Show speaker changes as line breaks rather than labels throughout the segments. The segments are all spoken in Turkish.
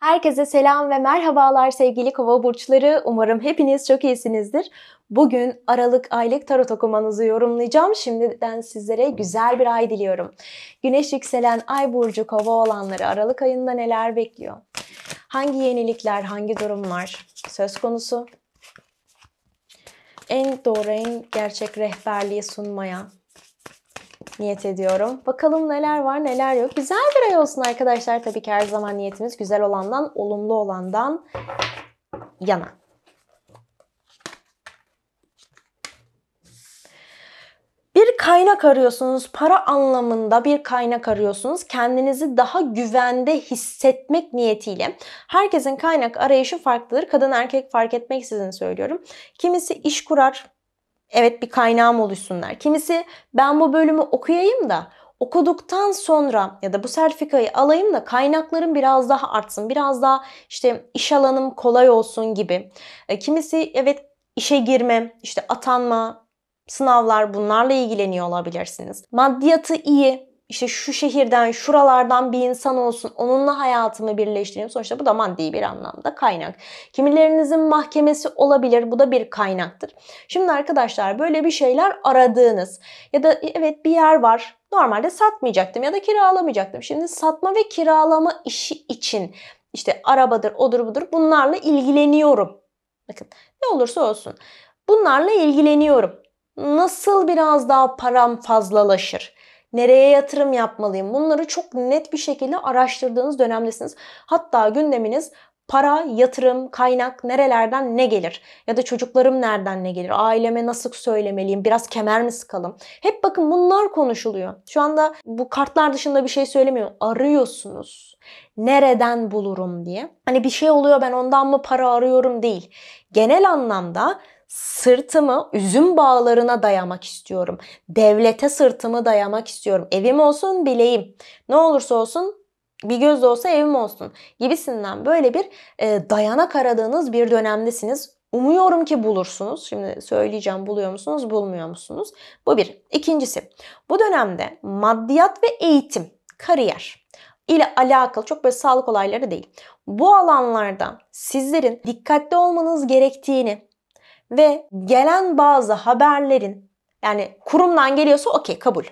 Herkese selam ve merhabalar sevgili kova burçları. Umarım hepiniz çok iyisinizdir. Bugün Aralık aylık tarot okumanızı yorumlayacağım. Şimdiden sizlere güzel bir ay diliyorum. Güneş yükselen ay burcu kova olanları Aralık ayında neler bekliyor? Hangi yenilikler, hangi durumlar söz konusu? En doğru, en gerçek rehberliği sunmaya, niyet ediyorum. Bakalım neler var neler yok. Güzel bir ay olsun arkadaşlar. Tabii ki her zaman niyetimiz güzel olandan, olumlu olandan yana. Bir kaynak arıyorsunuz, para anlamında bir kaynak arıyorsunuz. Kendinizi daha güvende hissetmek niyetiyle. Herkesin kaynak arayışı farklıdır. Kadın erkek fark etmeksizin söylüyorum. Kimisi iş kurar, Evet bir kaynağım oluşsunlar. Kimisi ben bu bölümü okuyayım da okuduktan sonra ya da bu sertifikayı alayım da kaynaklarım biraz daha artsın. Biraz daha işte iş alanım kolay olsun gibi. E, kimisi evet işe girme, işte atanma, sınavlar bunlarla ilgileniyor olabilirsiniz. Maddiyatı iyi, işte şu şehirden, şuralardan bir insan olsun, onunla hayatımı birleştireyim. Sonuçta bu da maddi bir anlamda kaynak. Kimilerinizin mahkemesi olabilir, bu da bir kaynaktır. Şimdi arkadaşlar böyle bir şeyler aradığınız ya da e, evet bir yer var, normalde satmayacaktım ya da kiralamayacaktım. Şimdi satma ve kiralama işi için işte arabadır, odur budur bunlarla ilgileniyorum. Bakın ne olursa olsun bunlarla ilgileniyorum. Nasıl biraz daha param fazlalaşır? Nereye yatırım yapmalıyım? Bunları çok net bir şekilde araştırdığınız dönemdesiniz. Hatta gündeminiz para, yatırım, kaynak nerelerden ne gelir? Ya da çocuklarım nereden ne gelir? Aileme nasıl söylemeliyim? Biraz kemer mi sıkalım? Hep bakın bunlar konuşuluyor. Şu anda bu kartlar dışında bir şey söylemiyorum. Arıyorsunuz. Nereden bulurum diye. Hani bir şey oluyor ben ondan mı para arıyorum değil. Genel anlamda sırtımı üzüm bağlarına dayamak istiyorum. Devlete sırtımı dayamak istiyorum. Evim olsun bileyim. Ne olursa olsun bir göz olsa evim olsun gibisinden böyle bir e, dayanak aradığınız bir dönemdesiniz. Umuyorum ki bulursunuz. Şimdi söyleyeceğim buluyor musunuz, bulmuyor musunuz? Bu bir. İkincisi, bu dönemde maddiyat ve eğitim, kariyer ile alakalı çok böyle sağlık olayları değil. Bu alanlarda sizlerin dikkatli olmanız gerektiğini, ve gelen bazı haberlerin yani kurumdan geliyorsa okey kabul.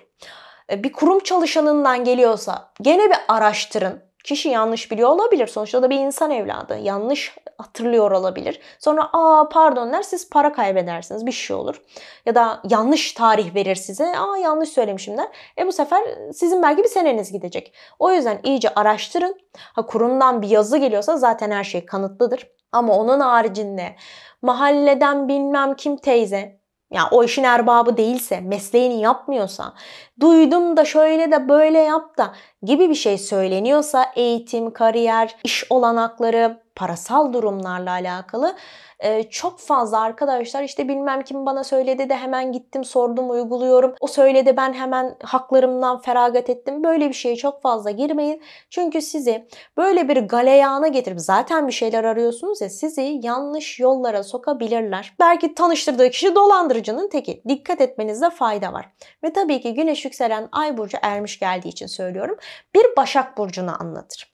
E, bir kurum çalışanından geliyorsa gene bir araştırın. Kişi yanlış biliyor olabilir. Sonuçta da bir insan evladı. Yanlış hatırlıyor olabilir. Sonra aa pardon der siz para kaybedersiniz bir şey olur. Ya da yanlış tarih verir size. Aa yanlış söylemişim der. E bu sefer sizin belki bir seneniz gidecek. O yüzden iyice araştırın. Ha kurumdan bir yazı geliyorsa zaten her şey kanıtlıdır. Ama onun haricinde mahalleden bilmem kim teyze ya o işin erbabı değilse, mesleğini yapmıyorsa, duydum da şöyle de böyle yap da gibi bir şey söyleniyorsa eğitim, kariyer, iş olanakları, parasal durumlarla alakalı e, çok fazla arkadaşlar işte bilmem kim bana söyledi de hemen gittim sordum uyguluyorum. O söyledi ben hemen haklarımdan feragat ettim. Böyle bir şeye çok fazla girmeyin. Çünkü sizi böyle bir galeyana getirip zaten bir şeyler arıyorsunuz ya sizi yanlış yollara sokabilirler. Belki tanıştırdığı kişi dolandırıcının teki. Dikkat etmenizde fayda var. Ve tabii ki güneş yükselen ay burcu ermiş geldiği için söylüyorum bir Başak Burcu'nu anlatır.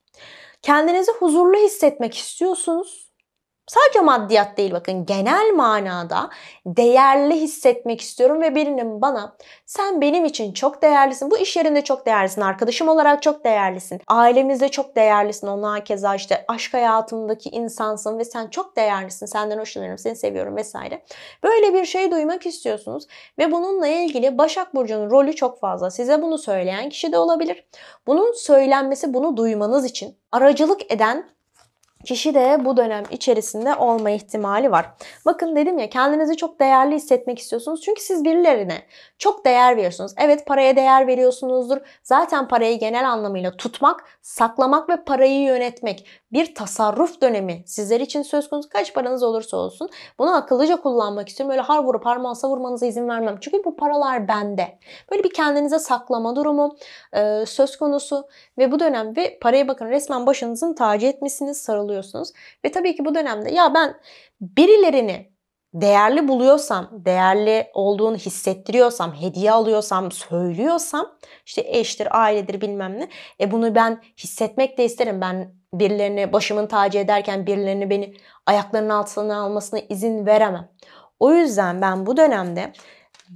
Kendinizi huzurlu hissetmek istiyorsunuz Sadece maddiyat değil bakın genel manada değerli hissetmek istiyorum ve birinin bana sen benim için çok değerlisin. Bu iş yerinde çok değerlisin. Arkadaşım olarak çok değerlisin. Ailemizde çok değerlisin. Ona keza işte aşk hayatımdaki insansın ve sen çok değerlisin. Senden hoşlanıyorum, seni seviyorum vesaire. Böyle bir şey duymak istiyorsunuz ve bununla ilgili Başak Burcu'nun rolü çok fazla. Size bunu söyleyen kişi de olabilir. Bunun söylenmesi bunu duymanız için aracılık eden kişi de bu dönem içerisinde olma ihtimali var. Bakın dedim ya kendinizi çok değerli hissetmek istiyorsunuz. Çünkü siz birilerine çok değer veriyorsunuz. Evet paraya değer veriyorsunuzdur. Zaten parayı genel anlamıyla tutmak, saklamak ve parayı yönetmek bir tasarruf dönemi sizler için söz konusu. Kaç paranız olursa olsun bunu akıllıca kullanmak istiyorum. Böyle har vurup parmağı savurmanıza izin vermem. Çünkü bu paralar bende. Böyle bir kendinize saklama durumu e, söz konusu ve bu dönem ve paraya bakın resmen başınızın tacı etmişsiniz sarılıyor oluyorsunuz. Ve tabii ki bu dönemde ya ben birilerini değerli buluyorsam, değerli olduğunu hissettiriyorsam, hediye alıyorsam, söylüyorsam işte eştir, ailedir bilmem ne. E bunu ben hissetmek de isterim. Ben birilerini başımın tacı ederken birilerini beni ayaklarının altına almasına izin veremem. O yüzden ben bu dönemde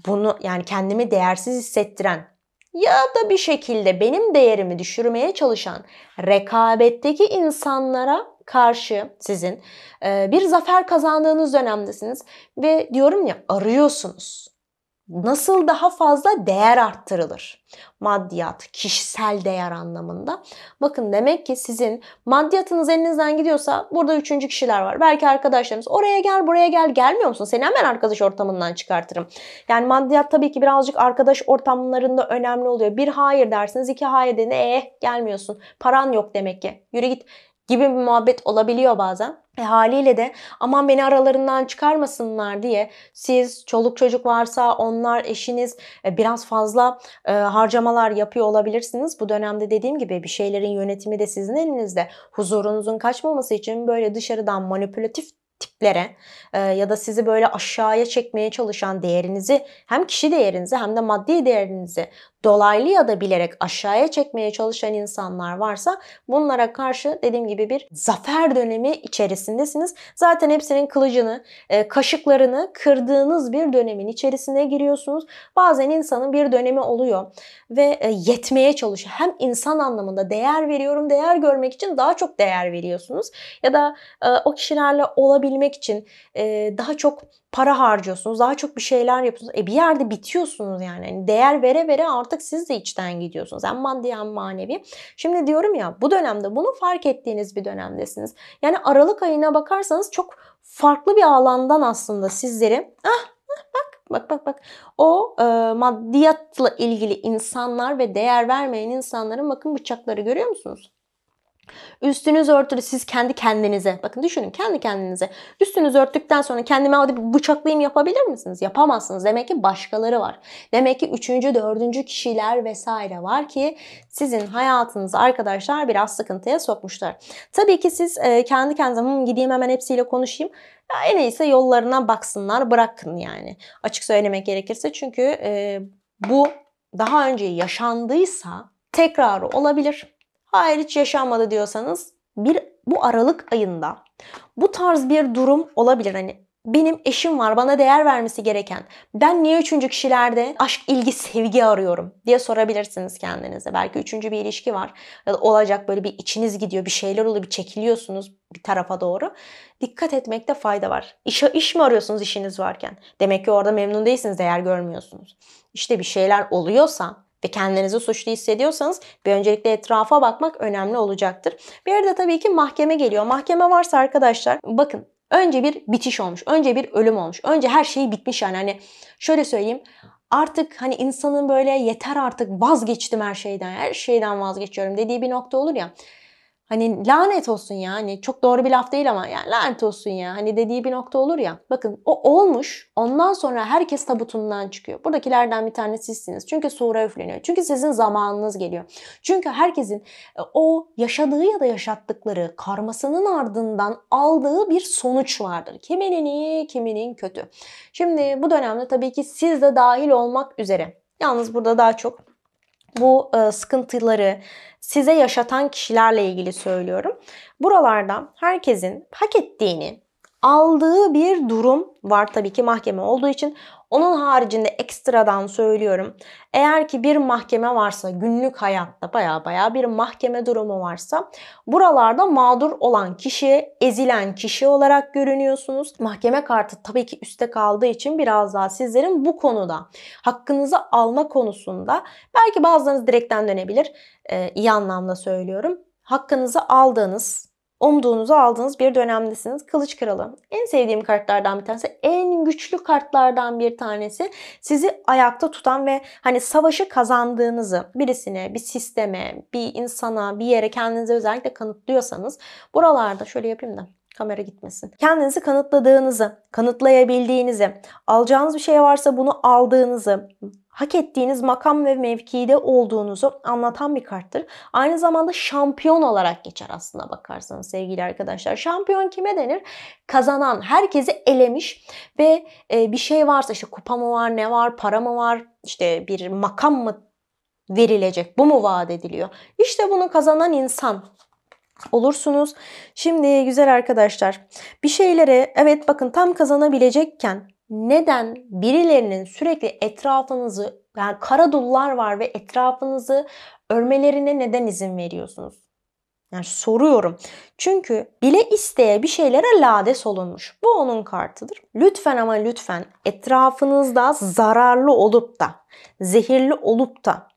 bunu yani kendimi değersiz hissettiren ya da bir şekilde benim değerimi düşürmeye çalışan rekabetteki insanlara karşı sizin e, bir zafer kazandığınız dönemdesiniz ve diyorum ya arıyorsunuz. Nasıl daha fazla değer arttırılır? Maddiyat, kişisel değer anlamında. Bakın demek ki sizin maddiyatınız elinizden gidiyorsa burada üçüncü kişiler var. Belki arkadaşlarınız oraya gel buraya gel gelmiyor musun? Seni hemen arkadaş ortamından çıkartırım. Yani maddiyat tabii ki birazcık arkadaş ortamlarında önemli oluyor. Bir hayır dersiniz, iki hayır dediğinde eh gelmiyorsun. Paran yok demek ki. Yürü git gibi bir muhabbet olabiliyor bazen. E, haliyle de aman beni aralarından çıkarmasınlar diye siz çoluk çocuk varsa onlar eşiniz e, biraz fazla e, harcamalar yapıyor olabilirsiniz. Bu dönemde dediğim gibi bir şeylerin yönetimi de sizin elinizde. Huzurunuzun kaçmaması için böyle dışarıdan manipülatif tip tiplere e, ya da sizi böyle aşağıya çekmeye çalışan değerinizi hem kişi değerinizi hem de maddi değerinizi dolaylı ya da bilerek aşağıya çekmeye çalışan insanlar varsa bunlara karşı dediğim gibi bir zafer dönemi içerisindesiniz. Zaten hepsinin kılıcını, e, kaşıklarını kırdığınız bir dönemin içerisine giriyorsunuz. Bazen insanın bir dönemi oluyor ve e, yetmeye çalışıyor. Hem insan anlamında değer veriyorum, değer görmek için daha çok değer veriyorsunuz ya da e, o kişilerle olabilmek etmek için e, daha çok para harcıyorsunuz. Daha çok bir şeyler yapıyorsunuz. E bir yerde bitiyorsunuz yani. yani. Değer vere vere artık siz de içten gidiyorsunuz. Hem maddi hem manevi. Şimdi diyorum ya bu dönemde bunu fark ettiğiniz bir dönemdesiniz. Yani Aralık ayına bakarsanız çok farklı bir alandan aslında sizleri ah, ah bak bak bak bak. o e, maddiyatla ilgili insanlar ve değer vermeyen insanların bakın bıçakları görüyor musunuz? Üstünüz örtülü siz kendi kendinize bakın düşünün kendi kendinize üstünüz örttükten sonra kendime hadi bir bıçaklayayım yapabilir misiniz? Yapamazsınız. Demek ki başkaları var. Demek ki üçüncü, dördüncü kişiler vesaire var ki sizin hayatınızı arkadaşlar biraz sıkıntıya sokmuşlar. Tabii ki siz e, kendi kendinize hmm, gideyim hemen hepsiyle konuşayım. Ya en iyisi yollarına baksınlar bırakın yani. Açık söylemek gerekirse çünkü e, bu daha önce yaşandıysa tekrarı olabilir hayır hiç yaşanmadı diyorsanız bir bu Aralık ayında bu tarz bir durum olabilir. Hani benim eşim var bana değer vermesi gereken ben niye üçüncü kişilerde aşk, ilgi, sevgi arıyorum diye sorabilirsiniz kendinize. Belki üçüncü bir ilişki var ya da olacak böyle bir içiniz gidiyor bir şeyler oluyor bir çekiliyorsunuz bir tarafa doğru. Dikkat etmekte fayda var. İş, iş mi arıyorsunuz işiniz varken? Demek ki orada memnun değilsiniz değer görmüyorsunuz. İşte bir şeyler oluyorsa ve kendinizi suçlu hissediyorsanız bir öncelikle etrafa bakmak önemli olacaktır. Bir arada tabii ki mahkeme geliyor. Mahkeme varsa arkadaşlar bakın önce bir bitiş olmuş. Önce bir ölüm olmuş. Önce her şey bitmiş yani. Hani şöyle söyleyeyim artık hani insanın böyle yeter artık vazgeçtim her şeyden her şeyden vazgeçiyorum dediği bir nokta olur ya. Hani lanet olsun yani çok doğru bir laf değil ama yani lanet olsun ya hani dediği bir nokta olur ya. Bakın o olmuş ondan sonra herkes tabutundan çıkıyor. Buradakilerden bir tanesi sizsiniz. Çünkü sonra üfleniyor. Çünkü sizin zamanınız geliyor. Çünkü herkesin e, o yaşadığı ya da yaşattıkları karmasının ardından aldığı bir sonuç vardır. Kiminin iyi kiminin kötü. Şimdi bu dönemde tabii ki siz de dahil olmak üzere. Yalnız burada daha çok bu e, sıkıntıları size yaşatan kişilerle ilgili söylüyorum. Buralarda herkesin hak ettiğini, aldığı bir durum var tabii ki mahkeme olduğu için onun haricinde ekstradan söylüyorum. Eğer ki bir mahkeme varsa günlük hayatta baya baya bir mahkeme durumu varsa buralarda mağdur olan kişi, ezilen kişi olarak görünüyorsunuz. Mahkeme kartı tabii ki üste kaldığı için biraz daha sizlerin bu konuda hakkınızı alma konusunda belki bazılarınız direkten dönebilir. Ee, iyi anlamda söylüyorum. Hakkınızı aldığınız Umduğunuzu aldığınız bir dönemdesiniz. Kılıç kralı. En sevdiğim kartlardan bir tanesi. En güçlü kartlardan bir tanesi. Sizi ayakta tutan ve hani savaşı kazandığınızı birisine, bir sisteme, bir insana, bir yere kendinize özellikle kanıtlıyorsanız buralarda şöyle yapayım da kamera gitmesin. Kendinizi kanıtladığınızı, kanıtlayabildiğinizi, alacağınız bir şey varsa bunu aldığınızı, hak ettiğiniz makam ve mevkide olduğunuzu anlatan bir karttır. Aynı zamanda şampiyon olarak geçer aslına bakarsanız sevgili arkadaşlar. Şampiyon kime denir? Kazanan, herkesi elemiş ve e, bir şey varsa işte kupa mı var, ne var, para mı var, işte bir makam mı verilecek, bu mu vaat ediliyor? İşte bunu kazanan insan olursunuz. Şimdi güzel arkadaşlar bir şeylere evet bakın tam kazanabilecekken neden birilerinin sürekli etrafınızı yani kara dullar var ve etrafınızı örmelerine neden izin veriyorsunuz? Yani soruyorum. Çünkü bile isteye bir şeylere lades olunmuş. Bu onun kartıdır. Lütfen ama lütfen etrafınızda zararlı olup da, zehirli olup da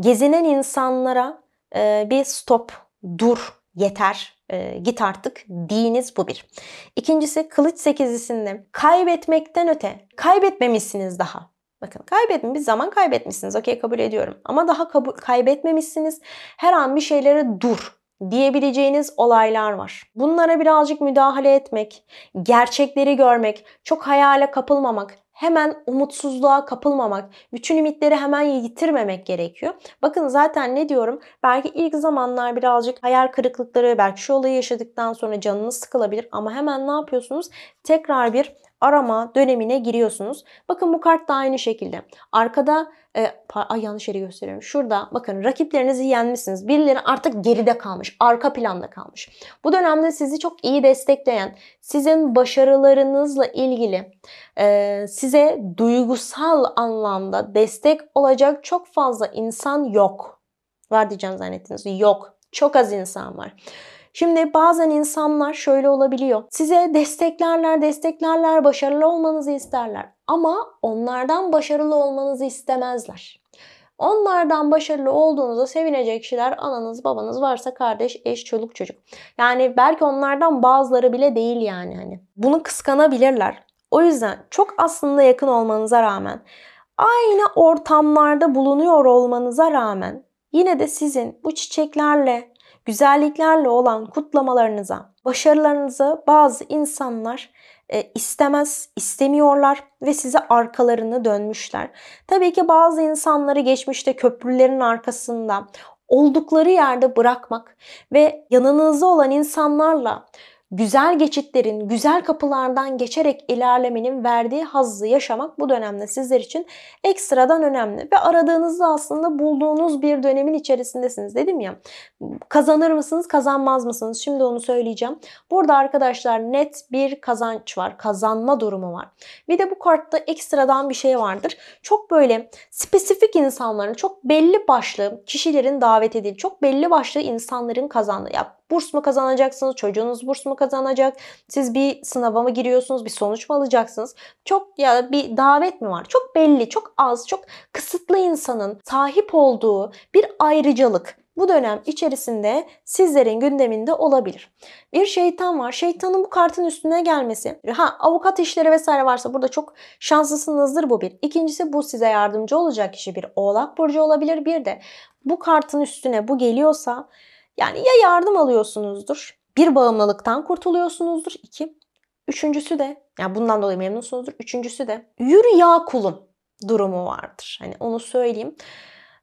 gezinen insanlara e, bir stop, dur yeter e, git artık diniz bu bir. İkincisi kılıç sekizisinde kaybetmekten öte kaybetmemişsiniz daha. Bakın kaybetmiş, zaman kaybetmişsiniz. Okey kabul ediyorum. Ama daha kabul, kaybetmemişsiniz. Her an bir şeylere dur diyebileceğiniz olaylar var. Bunlara birazcık müdahale etmek, gerçekleri görmek, çok hayale kapılmamak, hemen umutsuzluğa kapılmamak, bütün ümitleri hemen yitirmemek gerekiyor. Bakın zaten ne diyorum? Belki ilk zamanlar birazcık hayal kırıklıkları, belki şu olayı yaşadıktan sonra canınız sıkılabilir ama hemen ne yapıyorsunuz? Tekrar bir arama dönemine giriyorsunuz. Bakın bu kart da aynı şekilde. Arkada e, ay yanlış yeri gösteriyorum. Şurada bakın rakiplerinizi yenmişsiniz. Birileri artık geride kalmış. Arka planda kalmış. Bu dönemde sizi çok iyi destekleyen, sizin başarılarınızla ilgili e, size duygusal anlamda destek olacak çok fazla insan yok. Var diyeceğim zannettiniz. Yok. Çok az insan var. Şimdi bazen insanlar şöyle olabiliyor. Size desteklerler, desteklerler, başarılı olmanızı isterler. Ama onlardan başarılı olmanızı istemezler. Onlardan başarılı olduğunuza sevinecek kişiler ananız, babanız varsa kardeş, eş, çoluk, çocuk. Yani belki onlardan bazıları bile değil yani hani. Bunu kıskanabilirler. O yüzden çok aslında yakın olmanıza rağmen aynı ortamlarda bulunuyor olmanıza rağmen yine de sizin bu çiçeklerle güzelliklerle olan kutlamalarınıza, başarılarınızı bazı insanlar e, istemez, istemiyorlar ve size arkalarını dönmüşler. Tabii ki bazı insanları geçmişte köprülerin arkasında oldukları yerde bırakmak ve yanınızda olan insanlarla güzel geçitlerin, güzel kapılardan geçerek ilerlemenin verdiği hazzı yaşamak bu dönemde sizler için ekstradan önemli. Ve aradığınızda aslında bulduğunuz bir dönemin içerisindesiniz dedim ya. Kazanır mısınız, kazanmaz mısınız? Şimdi onu söyleyeceğim. Burada arkadaşlar net bir kazanç var, kazanma durumu var. Bir de bu kartta ekstradan bir şey vardır. Çok böyle spesifik insanların, çok belli başlı kişilerin davet edildiği, çok belli başlı insanların kazandığı. Ya Burs mu kazanacaksınız? Çocuğunuz burs mu kazanacak? Siz bir sınava mı giriyorsunuz? Bir sonuç mu alacaksınız? Çok ya bir davet mi var? Çok belli, çok az, çok kısıtlı insanın sahip olduğu bir ayrıcalık bu dönem içerisinde sizlerin gündeminde olabilir. Bir şeytan var. Şeytanın bu kartın üstüne gelmesi. Ha avukat işleri vesaire varsa burada çok şanslısınızdır bu bir. İkincisi bu size yardımcı olacak kişi bir oğlak burcu olabilir. Bir de bu kartın üstüne bu geliyorsa yani ya yardım alıyorsunuzdur, bir bağımlılıktan kurtuluyorsunuzdur. iki. Üçüncüsü de, yani bundan dolayı memnunsunuzdur. Üçüncüsü de yürü ya kulum durumu vardır. Hani onu söyleyeyim.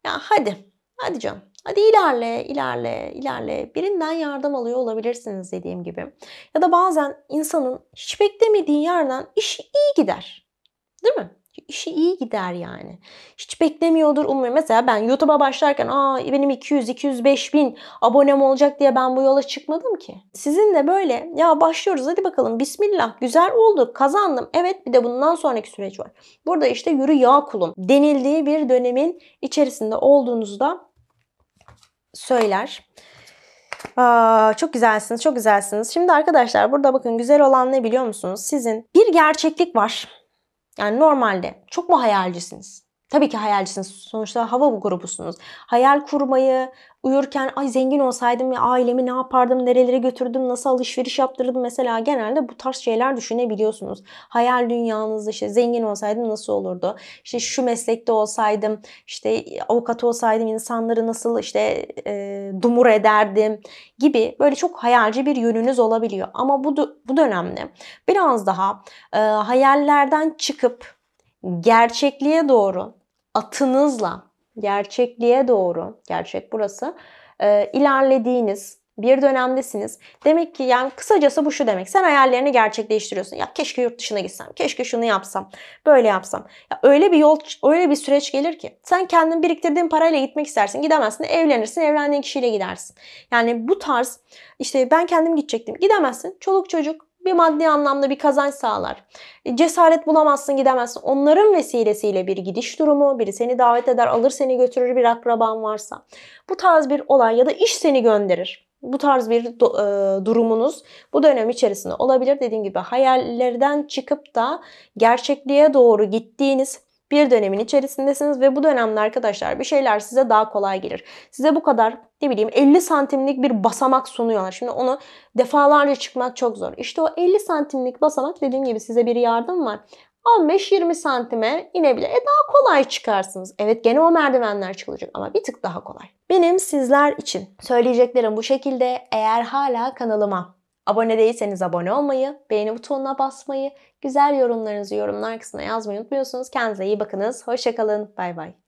Ya hadi, hadi canım. Hadi ilerle, ilerle, ilerle. Birinden yardım alıyor olabilirsiniz dediğim gibi. Ya da bazen insanın hiç beklemediği yerden iş iyi gider. Değil mi? İşi iyi gider yani. Hiç beklemiyordur umuyor. Mesela ben YouTube'a başlarken aa benim 200-205 bin abonem olacak diye ben bu yola çıkmadım ki. Sizin de böyle ya başlıyoruz hadi bakalım bismillah güzel oldu kazandım. Evet bir de bundan sonraki süreç var. Burada işte yürü ya kulum denildiği bir dönemin içerisinde olduğunuzu da söyler. Aa, çok güzelsiniz, çok güzelsiniz. Şimdi arkadaşlar burada bakın güzel olan ne biliyor musunuz? Sizin bir gerçeklik var. Yani normalde çok mu hayalcisiniz? Tabii ki hayalcisiniz. Sonuçta hava bu grubusunuz. Hayal kurmayı, uyurken ay zengin olsaydım ve ailemi ne yapardım, nerelere götürdüm, nasıl alışveriş yaptırdım mesela genelde bu tarz şeyler düşünebiliyorsunuz. Hayal dünyanızda işte zengin olsaydım nasıl olurdu? İşte şu meslekte olsaydım, işte avukat olsaydım insanları nasıl işte e, dumur ederdim gibi böyle çok hayalci bir yönünüz olabiliyor. Ama bu bu dönemde biraz daha e, hayallerden çıkıp gerçekliğe doğru atınızla gerçekliğe doğru, gerçek burası, e, ilerlediğiniz bir dönemdesiniz. Demek ki yani kısacası bu şu demek. Sen hayallerini gerçekleştiriyorsun. Ya keşke yurt dışına gitsem. Keşke şunu yapsam. Böyle yapsam. Ya öyle bir yol, öyle bir süreç gelir ki. Sen kendin biriktirdiğin parayla gitmek istersin. Gidemezsin. Evlenirsin. Evlendiğin kişiyle gidersin. Yani bu tarz işte ben kendim gidecektim. Gidemezsin. Çoluk çocuk bir maddi anlamda bir kazanç sağlar. E, cesaret bulamazsın gidemezsin. Onların vesilesiyle bir gidiş durumu, biri seni davet eder, alır seni götürür bir akraban varsa. Bu tarz bir olay ya da iş seni gönderir. Bu tarz bir e, durumunuz bu dönem içerisinde olabilir. Dediğim gibi hayallerden çıkıp da gerçekliğe doğru gittiğiniz bir dönemin içerisindesiniz ve bu dönemde arkadaşlar bir şeyler size daha kolay gelir. Size bu kadar ne bileyim 50 santimlik bir basamak sunuyorlar. Şimdi onu defalarca çıkmak çok zor. İşte o 50 santimlik basamak dediğim gibi size bir yardım var. 15-20 santime inebilir. E daha kolay çıkarsınız. Evet gene o merdivenler çıkılacak ama bir tık daha kolay. Benim sizler için söyleyeceklerim bu şekilde. Eğer hala kanalıma Abone değilseniz abone olmayı, beğeni butonuna basmayı, güzel yorumlarınızı yorumlar kısmına yazmayı unutmuyorsunuz. Kendinize iyi bakınız. Hoşçakalın. Bay bay.